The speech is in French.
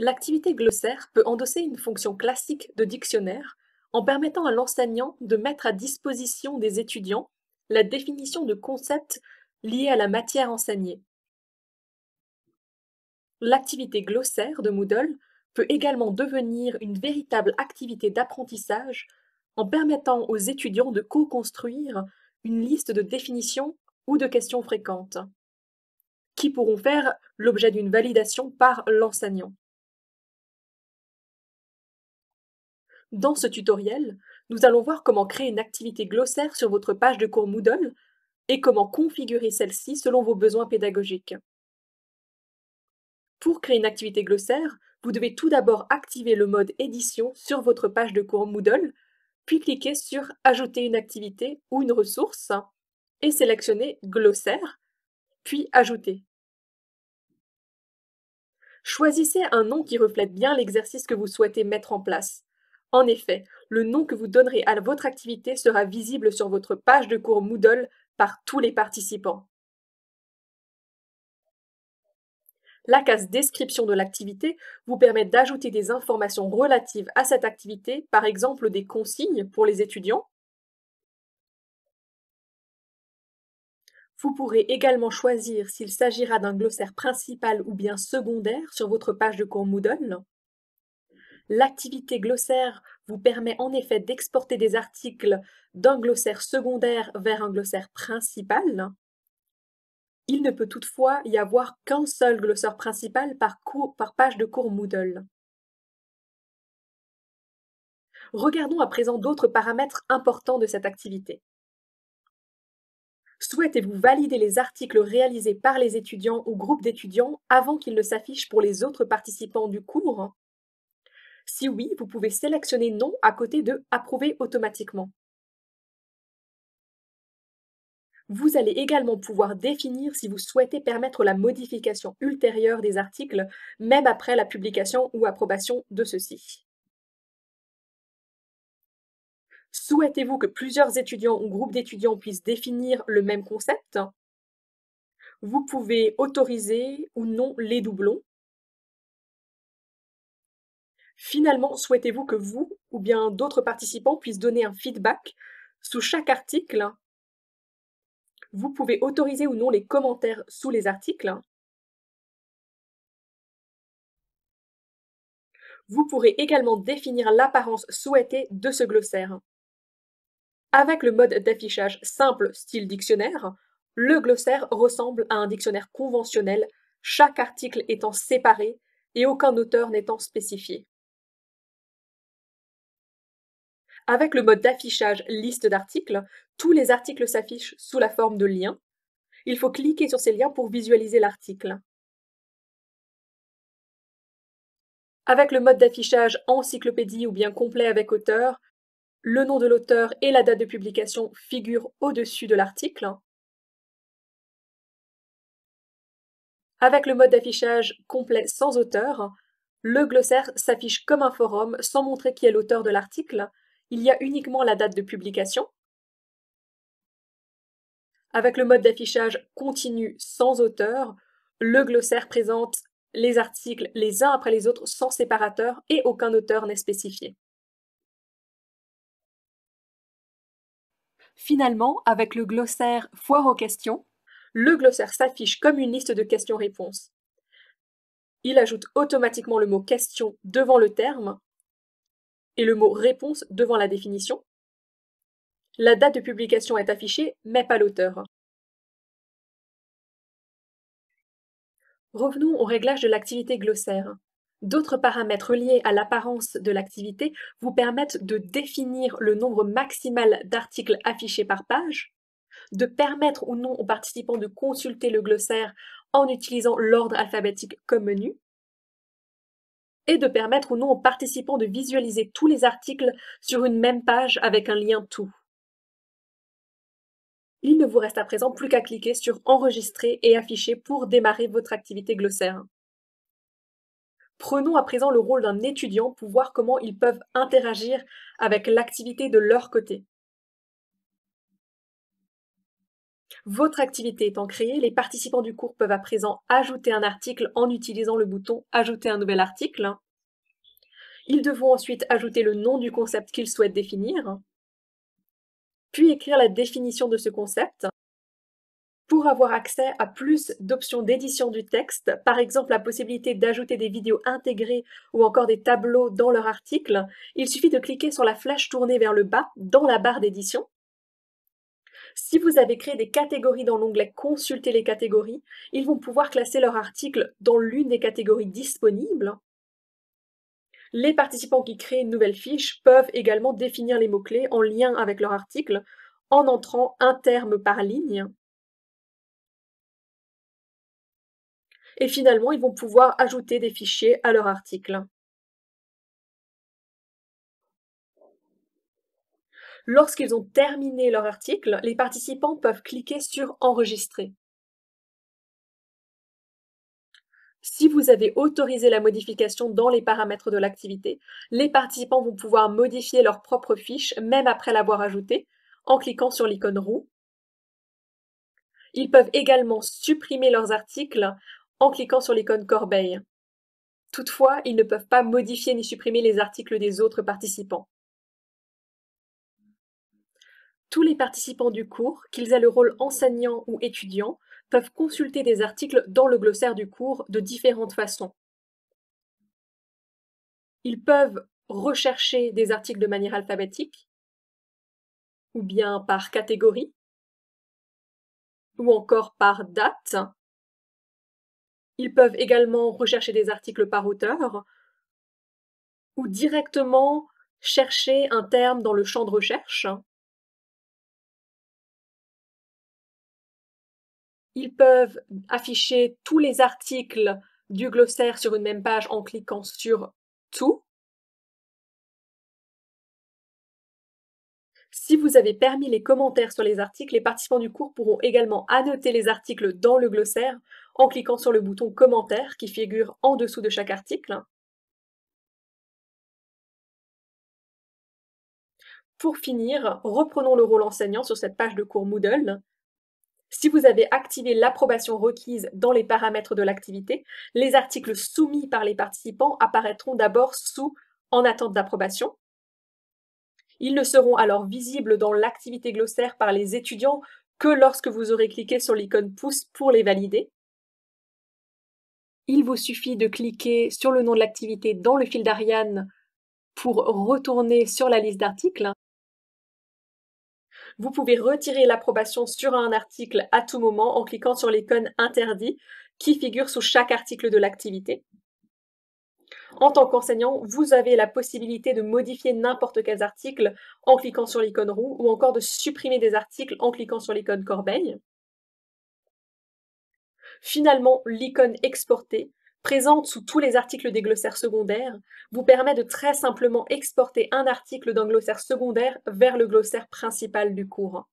L'activité glossaire peut endosser une fonction classique de dictionnaire en permettant à l'enseignant de mettre à disposition des étudiants la définition de concepts liés à la matière enseignée. L'activité glossaire de Moodle peut également devenir une véritable activité d'apprentissage en permettant aux étudiants de co-construire une liste de définitions ou de questions fréquentes, qui pourront faire l'objet d'une validation par l'enseignant. Dans ce tutoriel, nous allons voir comment créer une activité glossaire sur votre page de cours Moodle et comment configurer celle-ci selon vos besoins pédagogiques. Pour créer une activité glossaire, vous devez tout d'abord activer le mode édition sur votre page de cours Moodle, puis cliquer sur Ajouter une activité ou une ressource et sélectionner Glossaire, puis Ajouter. Choisissez un nom qui reflète bien l'exercice que vous souhaitez mettre en place. En effet, le nom que vous donnerez à votre activité sera visible sur votre page de cours Moodle par tous les participants. La case description de l'activité vous permet d'ajouter des informations relatives à cette activité, par exemple des consignes pour les étudiants. Vous pourrez également choisir s'il s'agira d'un glossaire principal ou bien secondaire sur votre page de cours Moodle. L'activité glossaire vous permet en effet d'exporter des articles d'un glossaire secondaire vers un glossaire principal. Il ne peut toutefois y avoir qu'un seul glossaire principal par, cours, par page de cours Moodle. Regardons à présent d'autres paramètres importants de cette activité. Souhaitez-vous valider les articles réalisés par les étudiants ou groupes d'étudiants avant qu'ils ne s'affichent pour les autres participants du cours si oui, vous pouvez sélectionner Non à côté de Approuver automatiquement. Vous allez également pouvoir définir si vous souhaitez permettre la modification ultérieure des articles, même après la publication ou approbation de ceux-ci. Souhaitez-vous que plusieurs étudiants ou groupes d'étudiants puissent définir le même concept Vous pouvez autoriser ou non les doublons Finalement, souhaitez-vous que vous ou bien d'autres participants puissent donner un feedback sous chaque article Vous pouvez autoriser ou non les commentaires sous les articles. Vous pourrez également définir l'apparence souhaitée de ce glossaire. Avec le mode d'affichage simple style dictionnaire, le glossaire ressemble à un dictionnaire conventionnel, chaque article étant séparé et aucun auteur n'étant spécifié. Avec le mode d'affichage liste d'articles, tous les articles s'affichent sous la forme de liens. Il faut cliquer sur ces liens pour visualiser l'article. Avec le mode d'affichage encyclopédie ou bien complet avec auteur, le nom de l'auteur et la date de publication figurent au-dessus de l'article. Avec le mode d'affichage complet sans auteur, le glossaire s'affiche comme un forum sans montrer qui est l'auteur de l'article, il y a uniquement la date de publication. Avec le mode d'affichage continu sans auteur, le glossaire présente les articles les uns après les autres sans séparateur et aucun auteur n'est spécifié. Finalement, avec le glossaire foire aux questions, le glossaire s'affiche comme une liste de questions-réponses. Il ajoute automatiquement le mot question devant le terme et le mot réponse devant la définition. La date de publication est affichée, mais pas l'auteur. Revenons au réglage de l'activité glossaire. D'autres paramètres liés à l'apparence de l'activité vous permettent de définir le nombre maximal d'articles affichés par page, de permettre ou non aux participants de consulter le glossaire en utilisant l'ordre alphabétique comme menu, et de permettre ou non aux participants de visualiser tous les articles sur une même page avec un lien tout. Il ne vous reste à présent plus qu'à cliquer sur Enregistrer et afficher pour démarrer votre activité glossaire. Prenons à présent le rôle d'un étudiant pour voir comment ils peuvent interagir avec l'activité de leur côté. Votre activité étant créée, les participants du cours peuvent à présent ajouter un article en utilisant le bouton Ajouter un nouvel article. Ils devront ensuite ajouter le nom du concept qu'ils souhaitent définir, puis écrire la définition de ce concept pour avoir accès à plus d'options d'édition du texte, par exemple la possibilité d'ajouter des vidéos intégrées ou encore des tableaux dans leur article, il suffit de cliquer sur la flèche tournée vers le bas dans la barre d'édition si vous avez créé des catégories dans l'onglet Consulter les catégories, ils vont pouvoir classer leur article dans l'une des catégories disponibles. Les participants qui créent une nouvelle fiche peuvent également définir les mots-clés en lien avec leur article en entrant un terme par ligne. Et finalement, ils vont pouvoir ajouter des fichiers à leur article. Lorsqu'ils ont terminé leur article, les participants peuvent cliquer sur Enregistrer. Si vous avez autorisé la modification dans les paramètres de l'activité, les participants vont pouvoir modifier leur propre fiche même après l'avoir ajoutée en cliquant sur l'icône roue. Ils peuvent également supprimer leurs articles en cliquant sur l'icône corbeille. Toutefois, ils ne peuvent pas modifier ni supprimer les articles des autres participants. Tous les participants du cours, qu'ils aient le rôle enseignant ou étudiant, peuvent consulter des articles dans le glossaire du cours de différentes façons. Ils peuvent rechercher des articles de manière alphabétique, ou bien par catégorie, ou encore par date. Ils peuvent également rechercher des articles par auteur, ou directement chercher un terme dans le champ de recherche. Ils peuvent afficher tous les articles du glossaire sur une même page en cliquant sur tout. Si vous avez permis les commentaires sur les articles, les participants du cours pourront également annoter les articles dans le glossaire en cliquant sur le bouton commentaire qui figure en dessous de chaque article. Pour finir, reprenons le rôle enseignant sur cette page de cours Moodle si vous avez activé l'approbation requise dans les paramètres de l'activité, les articles soumis par les participants apparaîtront d'abord sous En attente d'approbation. Ils ne seront alors visibles dans l'activité glossaire par les étudiants que lorsque vous aurez cliqué sur l'icône pouce pour les valider. Il vous suffit de cliquer sur le nom de l'activité dans le fil d'Ariane pour retourner sur la liste d'articles vous pouvez retirer l'approbation sur un article à tout moment en cliquant sur l'icône interdit qui figure sous chaque article de l'activité. En tant qu'enseignant, vous avez la possibilité de modifier n'importe quel article en cliquant sur l'icône roue ou encore de supprimer des articles en cliquant sur l'icône corbeille. Finalement, l'icône exporter présente sous tous les articles des glossaires secondaires, vous permet de très simplement exporter un article d'un glossaire secondaire vers le glossaire principal du cours.